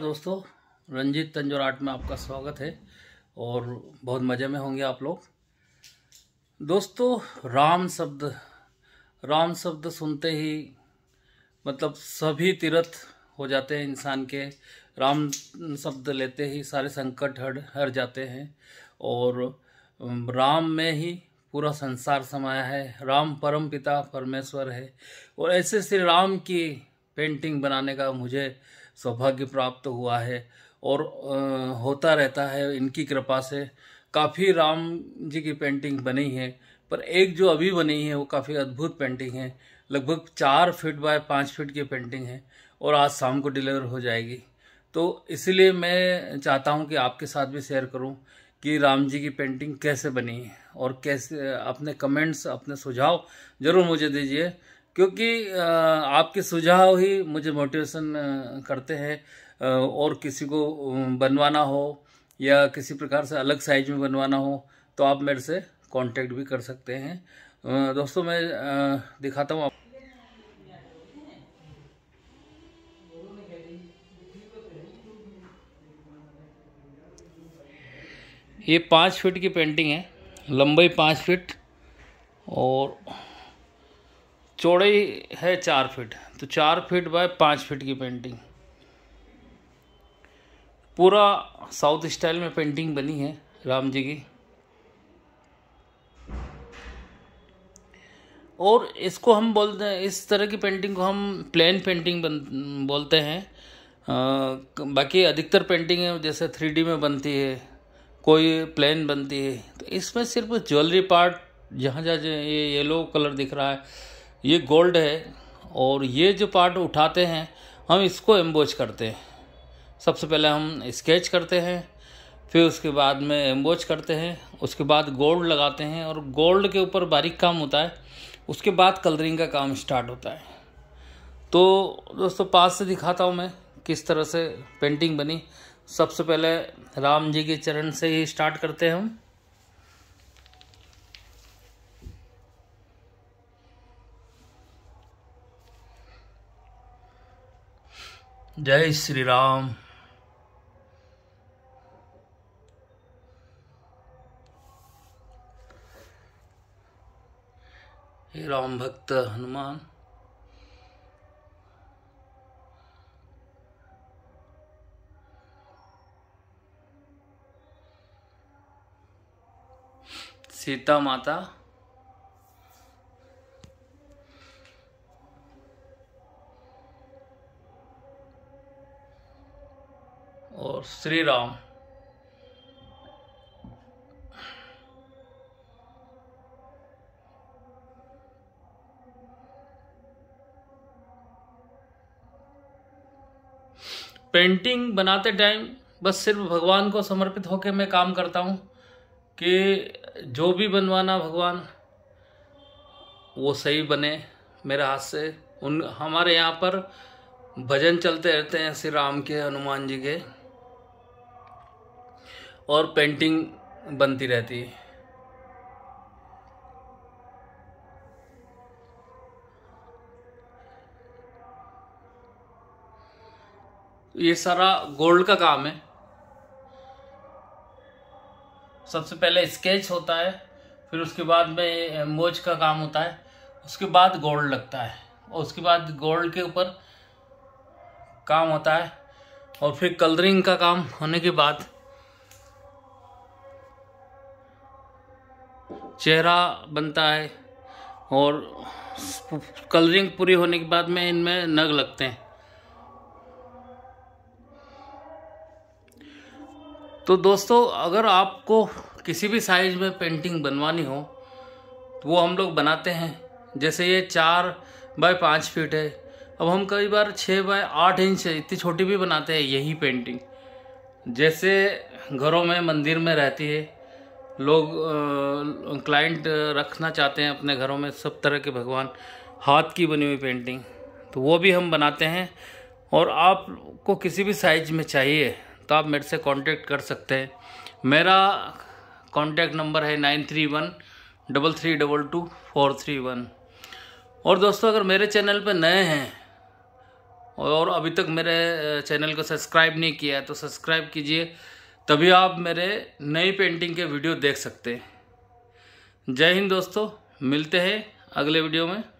दोस्तों रंजीत तंजोर आर्ट में आपका स्वागत है और बहुत मज़े में होंगे आप लोग दोस्तों राम शब्द राम शब्द सुनते ही मतलब सभी तीर्थ हो जाते हैं इंसान के राम शब्द लेते ही सारे संकट हर हर जाते हैं और राम में ही पूरा संसार समाया है राम परम पिता परमेश्वर है और ऐसे श्री राम की पेंटिंग बनाने का मुझे सौभाग्य प्राप्त हुआ है और आ, होता रहता है इनकी कृपा से काफ़ी राम जी की पेंटिंग बनी है पर एक जो अभी बनी है वो काफ़ी अद्भुत पेंटिंग है लगभग चार फीट बाय पाँच फीट की पेंटिंग है और आज शाम को डिलीवर हो जाएगी तो इसलिए मैं चाहता हूँ कि आपके साथ भी शेयर करूँ कि राम जी की पेंटिंग कैसे बनी और कैसे अपने कमेंट्स अपने सुझाव ज़रूर मुझे दीजिए क्योंकि आपके सुझाव ही मुझे मोटिवेशन करते हैं और किसी को बनवाना हो या किसी प्रकार से अलग साइज में बनवाना हो तो आप मेरे से कांटेक्ट भी कर सकते हैं दोस्तों मैं दिखाता हूँ आप ये पाँच फीट की पेंटिंग है लंबाई पाँच फीट और चौड़ाई है चार फीट तो चार फीट बाय पाँच फीट की पेंटिंग पूरा साउथ स्टाइल में पेंटिंग बनी है राम जी की और इसको हम बोलते हैं इस तरह की पेंटिंग को हम प्लेन पेंटिंग बन बोलते हैं आ, बाकी अधिकतर पेंटिंग जैसे थ्री में बनती है कोई प्लेन बनती है तो इसमें सिर्फ ज्वेलरी पार्ट जहाँ जहाँ ये येलो कलर दिख रहा है ये गोल्ड है और ये जो पार्ट उठाते हैं हम इसको एम्बोज करते हैं सबसे पहले हम स्केच करते हैं फिर उसके बाद में एम्बोज करते हैं उसके बाद गोल्ड लगाते हैं और गोल्ड के ऊपर बारीक काम होता है उसके बाद कलरिंग का काम स्टार्ट होता है तो दोस्तों पास से दिखाता हूँ मैं किस तरह से पेंटिंग बनी सबसे पहले राम जी के चरण से ही स्टार्ट करते हैं हम जय श्री राम हे राम भक्त हनुमान सीता माता और श्री राम पेंटिंग बनाते टाइम बस सिर्फ भगवान को समर्पित होकर मैं काम करता हूँ कि जो भी बनवाना भगवान वो सही बने मेरे हाथ से उन हमारे यहाँ पर भजन चलते रहते हैं श्री राम के हनुमान जी के और पेंटिंग बनती रहती है ये सारा गोल्ड का काम है सबसे पहले स्केच होता है फिर उसके बाद में मोज का काम होता है उसके बाद गोल्ड लगता है और उसके बाद गोल्ड के ऊपर काम होता है और फिर कलरिंग का काम होने के बाद चेहरा बनता है और कलरिंग पूरी होने के बाद में इनमें नग लगते हैं तो दोस्तों अगर आपको किसी भी साइज़ में पेंटिंग बनवानी हो तो वो हम लोग बनाते हैं जैसे ये चार बाय पाँच फीट है अब हम कई बार छः बाय आठ इंच इतनी छोटी भी बनाते हैं यही पेंटिंग जैसे घरों में मंदिर में रहती है लोग क्लाइंट रखना चाहते हैं अपने घरों में सब तरह के भगवान हाथ की बनी हुई पेंटिंग तो वो भी हम बनाते हैं और आपको किसी भी साइज में चाहिए तो आप मेरे से कांटेक्ट कर सकते हैं मेरा कांटेक्ट नंबर है nine three one double three double two four three one और दोस्तों अगर मेरे चैनल पर नए हैं और अभी तक मेरे चैनल को सब्सक्राइब नहीं किया है तो सब्सक्राइब कीजिए तभी आप मेरे नई पेंटिंग के वीडियो देख सकते हैं जय हिंद दोस्तों मिलते हैं अगले वीडियो में